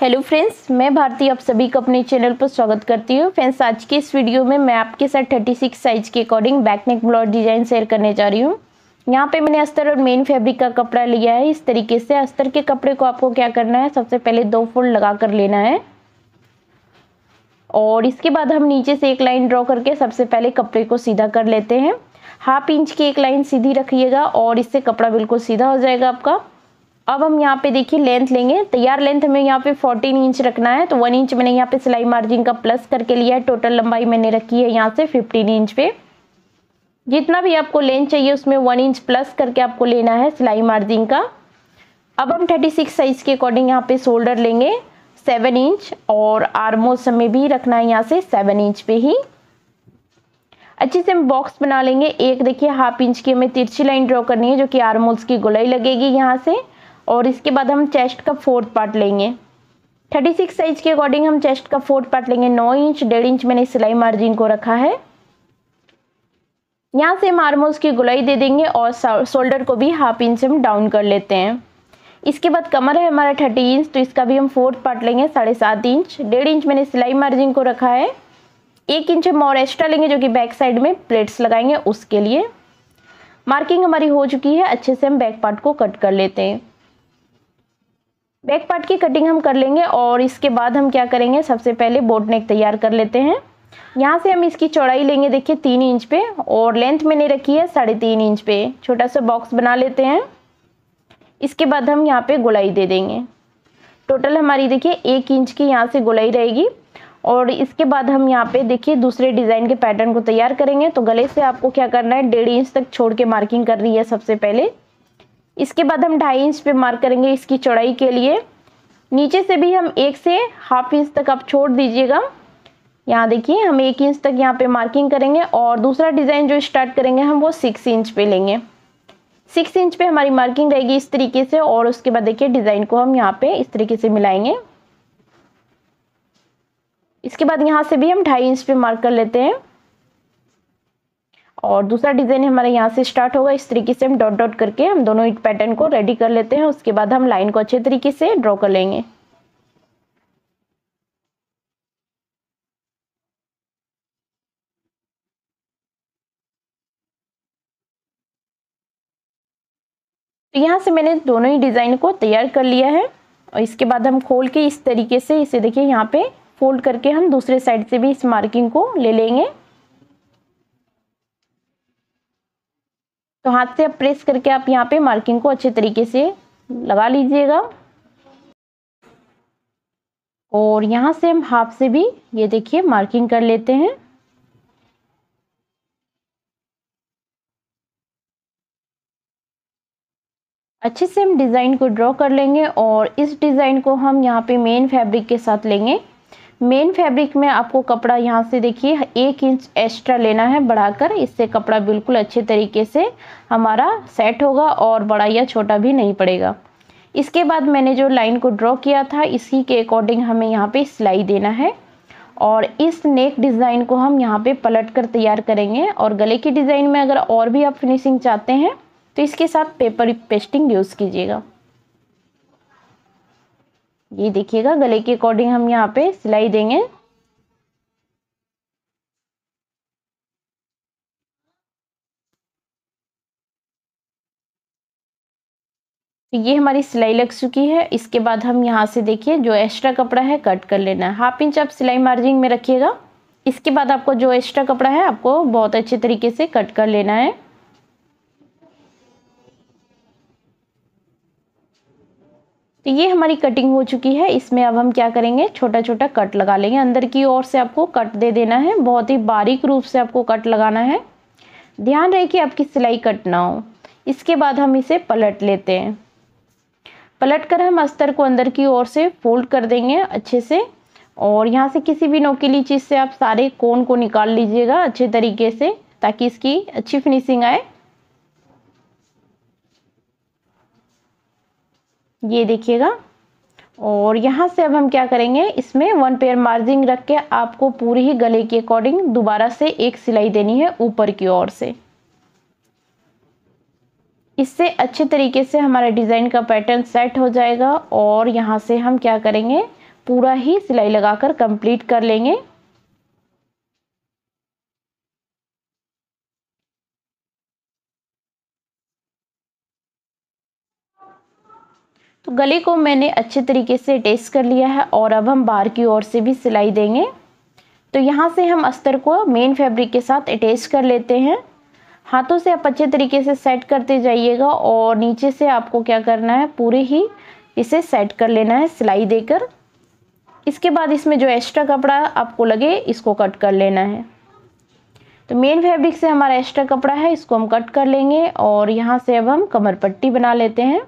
hello friends मैं भारती आप सभी का अपने चैनल पर स्वागत करती हूँ फ्रेंड्स आज के इस वीडियो में मैं आपके साथ 36 साइज के according back neck blouse design share करने जा रही हूँ यहाँ पे मैंने अस्तर और मेन फैब्रिक का कपड़ा लिया है इस तरीके से अस्तर के कपड़े को आपको क्या करना है सबसे पहले दो फोल्ड लगा कर लेना है और इसके बाद हम नीचे से एक लाइन ड्रॉ करके सबसे पहले कपड़े को सीधा कर लेते हैं हाफ इंच की एक लाइन सीधी रखिएगा और इससे कपड़ा बिल्कुल सीधा हो जाएगा आपका अब हम यहाँ पे देखिए लेंथ लेंगे तैयार तो लेंथ हमें यहाँ पे 14 इंच रखना है तो 1 इंच मैंने यहाँ पे सिलाई मार्जिन का प्लस करके लिया है टोटल लंबाई मैंने रखी है यहाँ से 15 इंच पे जितना भी आपको लेंथ चाहिए उसमें 1 इंच प्लस करके आपको लेना है सिलाई मार्जिन का अब हम 36 साइज़ के अकॉर्डिंग यहाँ पे शोल्डर लेंगे सेवन इंच और आर्मोस हमें भी रखना है यहाँ से सेवन इंच पे ही अच्छे से हम बॉक्स बना लेंगे एक देखिए हाफ इंच की हमें तिरछी लाइन ड्रॉ करनी है जो कि आर्मोल्स की गोलाई लगेगी यहाँ से और इसके बाद हम चेस्ट का फोर्थ पार्ट लेंगे थर्टी सिक्स साइज के अकॉर्डिंग हम चेस्ट का फोर्थ पार्ट लेंगे नौ इंच डेढ़ इंच मैंने सिलाई मार्जिन को रखा है यहाँ से हम आर्मोल्स की गुलाई दे देंगे और शोल्डर को भी हाफ इंच हम डाउन कर लेते हैं इसके बाद कमर है हमारा थर्टी इंच तो इसका भी हम फोर्थ पार्ट लेंगे साढ़े सात इंच डेढ़ इंच मैंने सिलाई मार्जिन को रखा है एक इंच हम और एक्स्ट्रा लेंगे जो कि बैक साइड में प्लेट्स लगाएंगे उसके लिए मार्किंग हमारी हो चुकी है अच्छे से हम बैक पार्ट को कट कर लेते हैं बैक पार्ट की कटिंग हम कर लेंगे और इसके बाद हम क्या करेंगे सबसे पहले बोट नेक तैयार कर लेते हैं यहाँ से हम इसकी चौड़ाई लेंगे देखिए तीन इंच पे और लेंथ मैंने रखी है साढ़े तीन इंच पे छोटा सा बॉक्स बना लेते हैं इसके बाद हम यहाँ पे गोलाई दे देंगे टोटल हमारी देखिए एक इंच की यहाँ से गोलाई रहेगी और इसके बाद हम यहाँ पे देखिए दूसरे डिज़ाइन के पैटर्न को तैयार करेंगे तो गले से आपको क्या करना है डेढ़ इंच तक छोड़ के मार्किंग कर रही है सबसे पहले इसके बाद हम ढाई इंच पे मार्क करेंगे इसकी चौड़ाई के लिए नीचे से भी हम एक से हाफ इंच तक आप छोड़ दीजिएगा यहाँ देखिए हम एक इंच तक यहाँ पे मार्किंग करेंगे और दूसरा डिज़ाइन जो स्टार्ट करेंगे हम वो सिक्स इंच पे लेंगे सिक्स इंच पे हमारी मार्किंग रहेगी इस तरीके से और उसके बाद देखिए डिज़ाइन को हम यहाँ पे इस तरीके से मिलाएंगे इसके बाद यहाँ से भी हम ढाई इंच पे मार्क कर लेते हैं और दूसरा डिज़ाइन हमारे यहाँ से स्टार्ट होगा इस तरीके से हम डॉट डॉट करके हम दोनों इट पैटर्न को रेडी कर लेते हैं उसके बाद हम लाइन को अच्छे तरीके से ड्रॉ कर लेंगे तो यहाँ से मैंने दोनों ही डिज़ाइन को तैयार कर लिया है और इसके बाद हम खोल के इस तरीके से इसे देखिए यहाँ पे फोल्ड करके हम दूसरे साइड से भी इस मार्किंग को ले लेंगे तो हाथ से आप प्रेस करके आप यहाँ पे मार्किंग को अच्छे तरीके से लगा लीजिएगा और यहाँ से हम हाफ से भी ये देखिए मार्किंग कर लेते हैं अच्छे से हम डिज़ाइन को ड्रॉ कर लेंगे और इस डिज़ाइन को हम यहाँ पे मेन फैब्रिक के साथ लेंगे मेन फैब्रिक में आपको कपड़ा यहाँ से देखिए एक इंच एक्स्ट्रा लेना है बढ़ाकर इससे कपड़ा बिल्कुल अच्छे तरीके से हमारा सेट होगा और बड़ा या छोटा भी नहीं पड़ेगा इसके बाद मैंने जो लाइन को ड्रॉ किया था इसी के अकॉर्डिंग हमें यहाँ पे सिलाई देना है और इस नेक डिज़ाइन को हम यहाँ पे पलट कर तैयार करेंगे और गले के डिज़ाइन में अगर और भी आप फिनिशिंग चाहते हैं तो इसके साथ पेपर पेस्टिंग यूज़ कीजिएगा ये देखिएगा गले के अकॉर्डिंग हम यहाँ पे सिलाई देंगे तो ये हमारी सिलाई लग चुकी है इसके बाद हम यहाँ से देखिए जो एक्स्ट्रा कपड़ा है कट कर लेना है हाफ इंच आप सिलाई मार्जिन में रखिएगा इसके बाद आपको जो एक्स्ट्रा कपड़ा है आपको बहुत अच्छे तरीके से कट कर लेना है तो ये हमारी कटिंग हो चुकी है इसमें अब हम क्या करेंगे छोटा छोटा कट लगा लेंगे अंदर की ओर से आपको कट दे देना है बहुत ही बारीक रूप से आपको कट लगाना है ध्यान रहे कि आपकी सिलाई कट ना हो इसके बाद हम इसे पलट लेते हैं पलट कर हम अस्तर को अंदर की ओर से फोल्ड कर देंगे अच्छे से और यहाँ से किसी भी नोकीली चीज़ से आप सारे कोन को निकाल लीजिएगा अच्छे तरीके से ताकि इसकी अच्छी फिनिशिंग आए ये देखिएगा और यहाँ से अब हम क्या करेंगे इसमें वन पेयर मार्जिन रख के आपको पूरी ही गले के अकॉर्डिंग दोबारा से एक सिलाई देनी है ऊपर की ओर से इससे अच्छे तरीके से हमारा डिज़ाइन का पैटर्न सेट हो जाएगा और यहाँ से हम क्या करेंगे पूरा ही सिलाई लगाकर कंप्लीट कर लेंगे तो गले को मैंने अच्छे तरीके से टेस्ट कर लिया है और अब हम बाहर की ओर से भी सिलाई देंगे तो यहाँ से हम अस्तर को मेन फैब्रिक के साथ अटैच कर लेते हैं हाथों से आप अच्छे तरीके से सेट करते जाइएगा और नीचे से आपको क्या करना है पूरे ही इसे सेट कर लेना है सिलाई देकर इसके बाद इसमें जो एक्स्ट्रा कपड़ा आपको लगे इसको कट कर लेना है तो मेन फैब्रिक से हमारा एक्स्ट्रा कपड़ा है इसको हम कट कर लेंगे और यहाँ से अब हम कमर पट्टी बना लेते हैं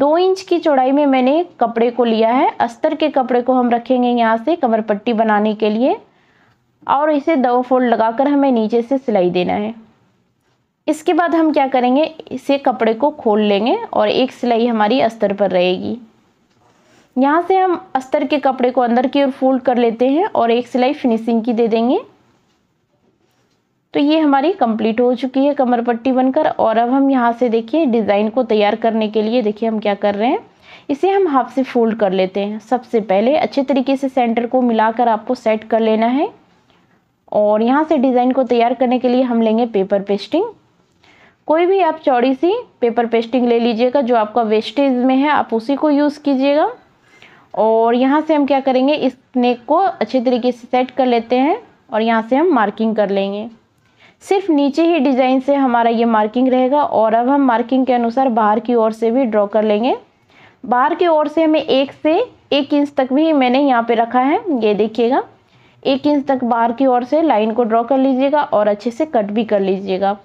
दो इंच की चौड़ाई में मैंने कपड़े को लिया है अस्तर के कपड़े को हम रखेंगे यहाँ से कमर पट्टी बनाने के लिए और इसे दो फोल्ड लगाकर हमें नीचे से सिलाई देना है इसके बाद हम क्या करेंगे इसे कपड़े को खोल लेंगे और एक सिलाई हमारी अस्तर पर रहेगी यहाँ से हम अस्तर के कपड़े को अंदर की ओर फोल्ड कर लेते हैं और एक सिलाई फिनिशिंग की दे देंगे तो ये हमारी कंप्लीट हो चुकी है कमर पट्टी बनकर और अब हम यहाँ से देखिए डिज़ाइन को तैयार करने के लिए देखिए हम क्या कर रहे हैं इसे हम हाफ से फोल्ड कर लेते हैं सबसे पहले अच्छे तरीके से सेंटर को मिलाकर आपको सेट कर लेना है और यहाँ से डिज़ाइन को तैयार करने के लिए हम लेंगे पेपर पेस्टिंग कोई भी आप चौड़ी सी पेपर पेस्टिंग ले लीजिएगा जो आपका वेस्टेज में है आप उसी को यूज़ कीजिएगा और यहाँ से हम क्या करेंगे इस नेक को अच्छे तरीके से सेट कर लेते हैं और यहाँ से हम मार्किंग कर लेंगे सिर्फ नीचे ही डिज़ाइन से हमारा ये मार्किंग रहेगा और अब हम मार्किंग के अनुसार बाहर की ओर से भी ड्रॉ कर लेंगे बाहर की ओर से हमें एक से एक इंच तक भी मैंने यहाँ पे रखा है ये देखिएगा एक इंच तक बाहर की ओर से लाइन को ड्रॉ कर लीजिएगा और अच्छे से कट भी कर लीजिएगा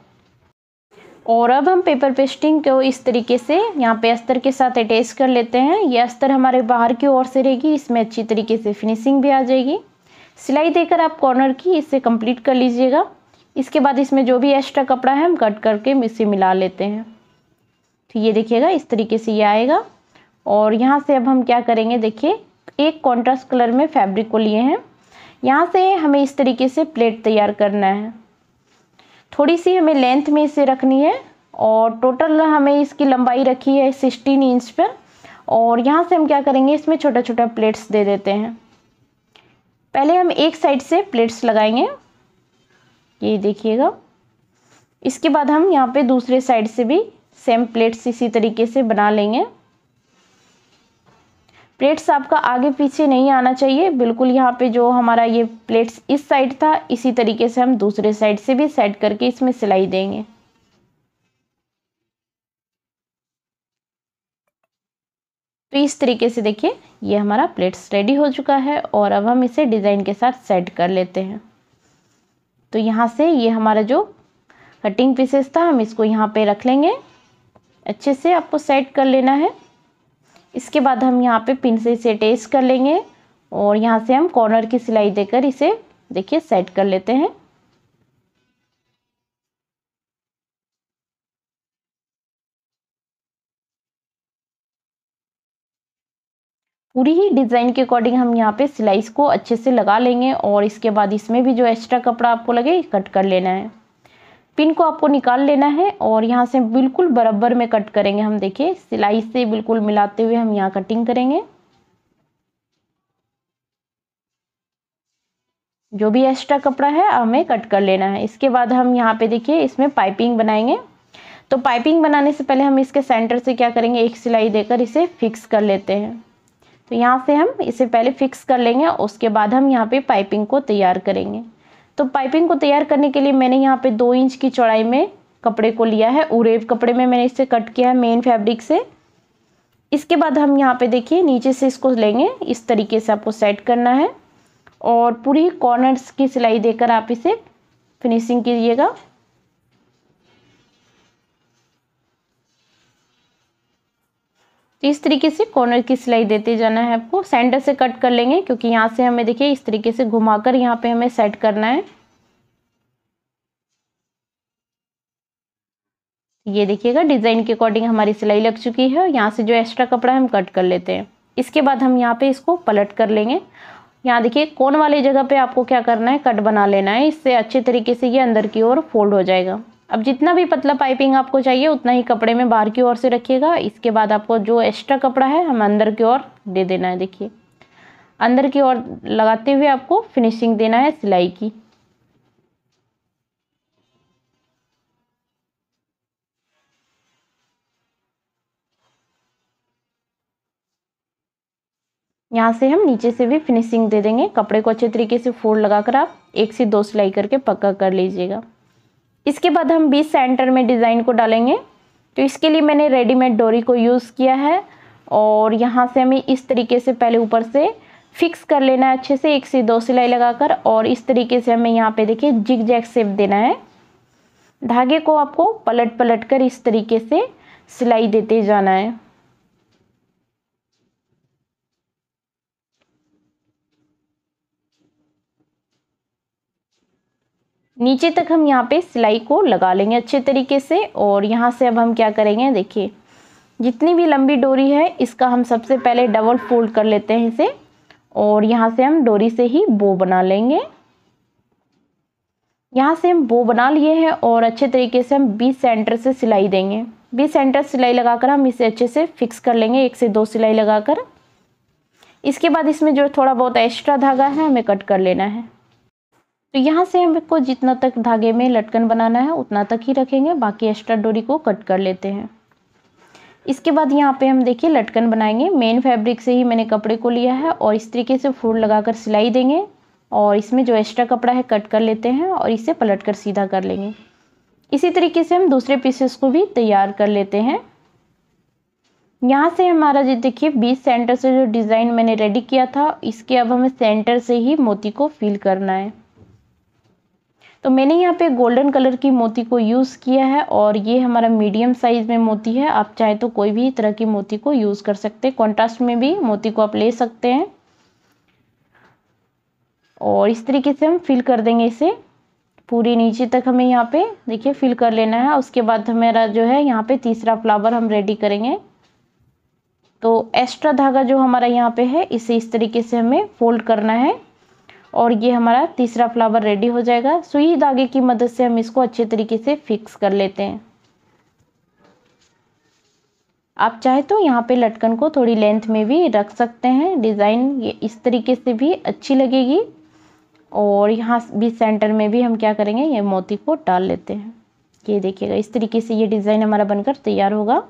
और अब हम पेपर पेस्टिंग को इस तरीके से यहाँ पे अस्तर के साथ अटैच कर लेते हैं ये अस्तर हमारे बाहर की ओर से रहेगी इसमें अच्छी तरीके से फिनिशिंग भी आ जाएगी सिलाई देकर आप कॉर्नर की इसे कंप्लीट कर लीजिएगा इसके बाद इसमें जो भी एक्स्ट्रा कपड़ा है हम कट करके इसे मिला लेते हैं तो ये देखिएगा इस तरीके से ये आएगा और यहाँ से अब हम क्या करेंगे देखिए एक कॉन्ट्रास्ट कलर में फैब्रिक को लिए हैं यहाँ से हमें इस तरीके से प्लेट तैयार करना है थोड़ी सी हमें लेंथ में इसे रखनी है और टोटल हमें इसकी लंबाई रखी है सिक्सटीन इंच पर और यहाँ से हम क्या करेंगे इसमें छोटा छोटा प्लेट्स दे देते हैं पहले हम एक साइड से प्लेट्स लगाएंगे ये देखिएगा इसके बाद हम यहाँ पे दूसरे साइड से भी सेम प्लेट्स इसी तरीके से बना लेंगे प्लेट्स आपका आगे पीछे नहीं आना चाहिए बिल्कुल यहाँ पे जो हमारा ये प्लेट्स इस साइड था इसी तरीके से हम दूसरे साइड से भी सेट करके इसमें सिलाई देंगे तो इस तरीके से देखिए ये हमारा प्लेट्स रेडी हो चुका है और अब हम इसे डिज़ाइन के साथ सेट कर लेते हैं तो यहाँ से ये हमारा जो कटिंग पीसेस था हम इसको यहाँ पे रख लेंगे अच्छे से आपको सेट कर लेना है इसके बाद हम यहाँ पे पिन से इसे टेस्ट कर लेंगे और यहाँ से हम कॉर्नर की सिलाई देकर इसे देखिए सेट कर लेते हैं पूरी ही डिज़ाइन के अकॉर्डिंग हम यहाँ पे सिलाई को अच्छे से लगा लेंगे और इसके बाद इसमें भी जो एक्स्ट्रा कपड़ा आपको लगे कट कर लेना है पिन को आपको निकाल लेना है और यहाँ से बिल्कुल बराबर में कट करेंगे हम देखिए सिलाई से बिल्कुल मिलाते हुए हम यहाँ कटिंग करेंगे जो भी एक्स्ट्रा कपड़ा है हमें कट कर लेना है इसके बाद हम यहाँ पे देखिए इसमें पाइपिंग बनाएंगे तो पाइपिंग बनाने से पहले हम इसके सेंटर से क्या करेंगे एक सिलाई देकर इसे फिक्स कर लेते हैं तो यहाँ से हम इसे पहले फिक्स कर लेंगे उसके बाद हम यहाँ पे पाइपिंग को तैयार करेंगे तो पाइपिंग को तैयार करने के लिए मैंने यहाँ पे दो इंच की चौड़ाई में कपड़े को लिया है उरेब कपड़े में मैंने इसे कट किया है मेन फैब्रिक से इसके बाद हम यहाँ पे देखिए नीचे से इसको लेंगे इस तरीके से आपको सेट करना है और पूरी कॉर्नर्स की सिलाई देकर आप इसे फिनिशिंग कीजिएगा तो इस तरीके से कॉर्नर की सिलाई देते जाना है आपको सेंटर से कट कर लेंगे क्योंकि यहाँ से हमें देखिए इस तरीके से घुमाकर यहाँ पे हमें सेट करना है ये देखिएगा डिज़ाइन के अकॉर्डिंग हमारी सिलाई लग चुकी है और यहाँ से जो एक्स्ट्रा कपड़ा है हम कट कर लेते हैं इसके बाद हम यहाँ पे इसको पलट कर लेंगे यहाँ देखिए कौन वाले जगह पे आपको क्या करना है कट बना लेना है इससे अच्छे तरीके से ये अंदर की ओर फोल्ड हो जाएगा अब जितना भी पतला पाइपिंग आपको चाहिए उतना ही कपड़े में बाहर की ओर से रखिएगा इसके बाद आपको जो एक्स्ट्रा कपड़ा है हम अंदर की ओर दे देना है देखिए अंदर की ओर लगाते हुए आपको फिनिशिंग देना है सिलाई की यहाँ से हम नीचे से भी फिनिशिंग दे देंगे कपड़े को अच्छे तरीके से फोल्ड लगाकर आप एक से दो सिलाई करके पक्का कर लीजिएगा इसके बाद हम बीस सेंटर में डिज़ाइन को डालेंगे तो इसके लिए मैंने रेडीमेड डोरी को यूज़ किया है और यहाँ से हमें इस तरीके से पहले ऊपर से फिक्स कर लेना है अच्छे से एक से दो सिलाई लगाकर और इस तरीके से हमें यहाँ पे देखिए जिग जैग सेप देना है धागे को आपको पलट पलट कर इस तरीके से सिलाई देते जाना है नीचे तक हम यहाँ पे सिलाई को लगा लेंगे अच्छे तरीके से और यहाँ से अब हम क्या करेंगे देखिए जितनी भी लंबी डोरी है इसका हम सबसे पहले डबल फोल्ड कर लेते हैं इसे और यहाँ से हम डोरी से ही बो बना लेंगे यहाँ से हम बो बना लिए हैं और अच्छे तरीके से हम बीस सेंटर से सिलाई देंगे बीस सेंटर सिलाई लगाकर हम इसे अच्छे से फिक्स कर लेंगे एक से दो सिलाई लगाकर इसके बाद इसमें जो थोड़ा बहुत एक्स्ट्रा धागा है हमें कट कर लेना है तो यहाँ से हमको जितना तक धागे में लटकन बनाना है उतना तक ही रखेंगे बाकी एक्स्ट्रा डोरी को कट कर लेते हैं इसके बाद यहाँ पे हम देखिए लटकन बनाएंगे मेन फैब्रिक से ही मैंने कपड़े को लिया है और इस तरीके से फूल लगाकर सिलाई देंगे और इसमें जो एक्स्ट्रा कपड़ा है कट कर लेते हैं और इसे पलट कर सीधा कर लेंगे इसी तरीके से हम दूसरे पीसेस को भी तैयार कर लेते हैं यहाँ से हमारा जो देखिए बीस सेंटर से जो डिज़ाइन मैंने रेडी किया था इसके अब हमें सेंटर से ही मोती को फिल करना है तो मैंने यहाँ पे गोल्डन कलर की मोती को यूज़ किया है और ये हमारा मीडियम साइज़ में मोती है आप चाहे तो कोई भी तरह की मोती को यूज़ कर सकते हैं कॉन्ट्रास्ट में भी मोती को आप ले सकते हैं और इस तरीके से हम फिल कर देंगे इसे पूरी नीचे तक हमें यहाँ पे देखिए फिल कर लेना है उसके बाद हमारा जो है यहाँ पे तीसरा फ्लावर हम रेडी करेंगे तो एक्स्ट्रा धागा जो हमारा यहाँ पे है इसे इस तरीके से हमें फोल्ड करना है और ये हमारा तीसरा फ्लावर रेडी हो जाएगा सुई धागे की मदद से हम इसको अच्छे तरीके से फिक्स कर लेते हैं आप चाहे तो यहाँ पे लटकन को थोड़ी लेंथ में भी रख सकते हैं डिज़ाइन ये इस तरीके से भी अच्छी लगेगी और यहाँ भी सेंटर में भी हम क्या करेंगे ये मोती को डाल लेते हैं ये देखिएगा इस तरीके से ये डिज़ाइन हमारा बनकर तैयार होगा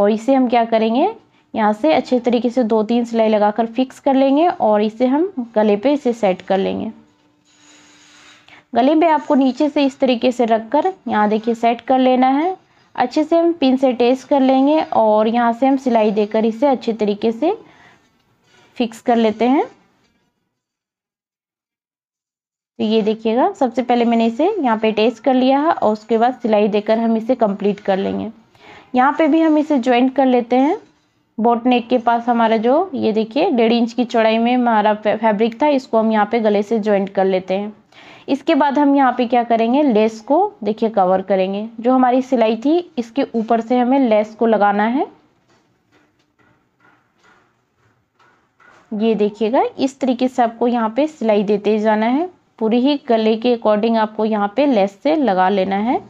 और इसे हम क्या करेंगे यहाँ से अच्छे तरीके से दो तीन सिलाई लगाकर फिक्स कर लेंगे और इसे हम गले पे इसे सेट कर लेंगे गले पे आपको नीचे से इस तरीके से रख कर यहाँ देखिए सेट कर लेना है अच्छे से हम पिन से टेस्ट कर लेंगे और यहाँ से हम सिलाई देकर इसे अच्छे तरीके से फिक्स कर लेते हैं तो ये देखिएगा सबसे पहले मैंने इसे यहाँ पे टेस्ट कर लिया है और उसके बाद सिलाई देकर हम इसे कंप्लीट कर लेंगे यहाँ पे भी हम इसे ज्वाइंट कर लेते हैं बोट नेक के पास हमारा जो ये देखिए डेढ़ इंच की चौड़ाई में हमारा फैब्रिक था इसको हम यहाँ पे गले से ज्वाइंट कर लेते हैं इसके बाद हम यहाँ पे क्या करेंगे लेस को देखिए कवर करेंगे जो हमारी सिलाई थी इसके ऊपर से हमें लेस को लगाना है ये देखिएगा इस तरीके से आपको यहाँ पे सिलाई देते जाना है पूरी ही गले के अकॉर्डिंग आपको यहाँ पे लेस से लगा लेना है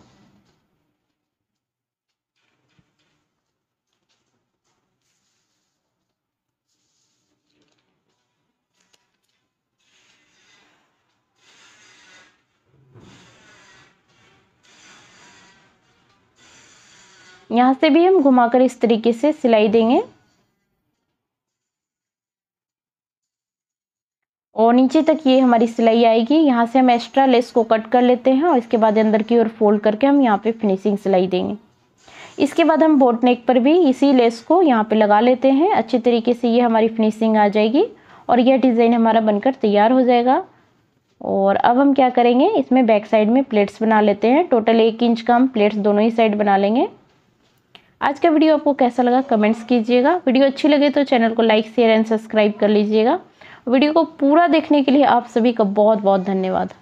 यहाँ से भी हम घुमाकर इस तरीके से सिलाई देंगे और नीचे तक ये हमारी सिलाई आएगी यहाँ से हम एक्स्ट्रा लेस को कट कर लेते हैं और इसके बाद अंदर की ओर फोल्ड करके हम यहाँ पे फिनिशिंग सिलाई देंगे इसके बाद हम बोट नेक पर भी इसी लेस को यहाँ पे लगा लेते हैं अच्छे तरीके से ये हमारी फिनिशिंग आ जाएगी और यह डिज़ाइन हमारा बनकर तैयार हो जाएगा और अब हम क्या करेंगे इसमें बैक साइड में प्लेट्स बना लेते हैं टोटल एक इंच का हम प्लेट्स दोनों ही साइड बना लेंगे आज का वीडियो आपको कैसा लगा कमेंट्स कीजिएगा वीडियो अच्छी लगे तो चैनल को लाइक शेयर एंड सब्सक्राइब कर लीजिएगा वीडियो को पूरा देखने के लिए आप सभी का बहुत बहुत धन्यवाद